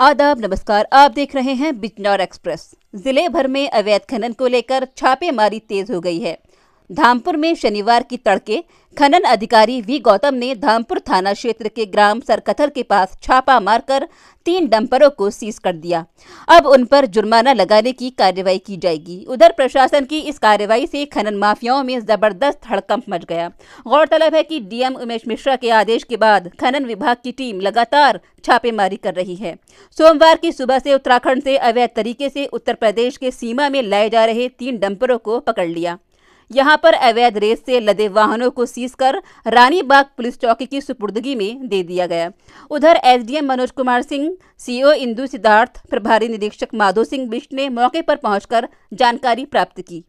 आदाब नमस्कार आप देख रहे हैं बिजनौर एक्सप्रेस जिले भर में अवैध खनन को लेकर छापेमारी तेज हो गई है धामपुर में शनिवार की तड़के खनन अधिकारी वी गौतम ने धामपुर थाना क्षेत्र के ग्राम सरकथर के पास छापा मारकर तीन डंपरों को सीज कर दिया अब उन पर जुर्माना लगाने की कार्रवाई की जाएगी उधर प्रशासन की इस कार्रवाई से खनन माफियाओं में जबरदस्त हड़कंप मच गया गौरतलब है कि डीएम उमेश मिश्रा के आदेश के बाद खनन विभाग की टीम लगातार छापेमारी कर रही है सोमवार की सुबह से उत्तराखंड से अवैध तरीके से उत्तर प्रदेश के सीमा में लाए जा रहे तीन डंपरों को पकड़ लिया यहां पर अवैध रेत से लदे वाहनों को सीज कर रानीबाग पुलिस चौकी की सुपुर्दगी में दे दिया गया उधर एसडीएम मनोज कुमार सिंह सीओ इंदु सिद्धार्थ प्रभारी निरीक्षक माधो सिंह बिष्ट ने मौके पर पहुंचकर जानकारी प्राप्त की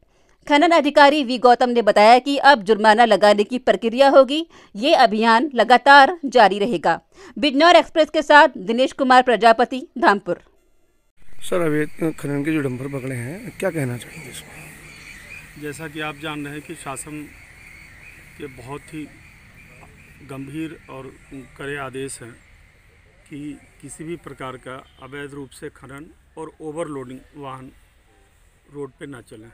खनन अधिकारी वी गौतम ने बताया कि अब जुर्माना लगाने की प्रक्रिया होगी ये अभियान लगातार जारी रहेगा बिजनौर एक्सप्रेस के साथ दिनेश कुमार प्रजापति धामपुर सर अभी खनन के जो डंपर पकड़े हैं क्या कहना चाहेंगे इसमें जैसा कि आप जान रहे हैं कि शासन के बहुत ही गंभीर और कड़े आदेश हैं कि किसी भी प्रकार का अवैध रूप से खनन और ओवरलोडिंग वाहन रोड पर ना चलें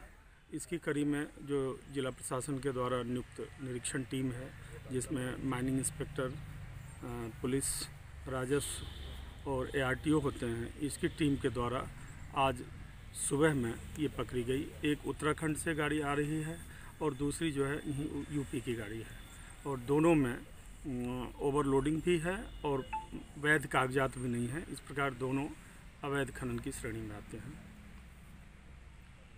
इसकी कड़ी में जो जिला प्रशासन के द्वारा नियुक्त निरीक्षण टीम है जिसमें माइनिंग इंस्पेक्टर पुलिस राजस्व और एआरटीओ होते हैं इसकी टीम के द्वारा आज सुबह में ये पकड़ी गई एक उत्तराखंड से गाड़ी आ रही है और दूसरी जो है यहीं यूपी की गाड़ी है और दोनों में अं, ओवरलोडिंग भी है और वैध कागजात भी नहीं है इस प्रकार दोनों अवैध खनन की श्रेणी में आते हैं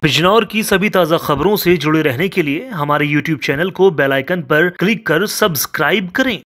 बिजनौर की सभी ताज़ा खबरों से जुड़े रहने के लिए हमारे YouTube चैनल को बेलाइकन पर क्लिक कर सब्सक्राइब करें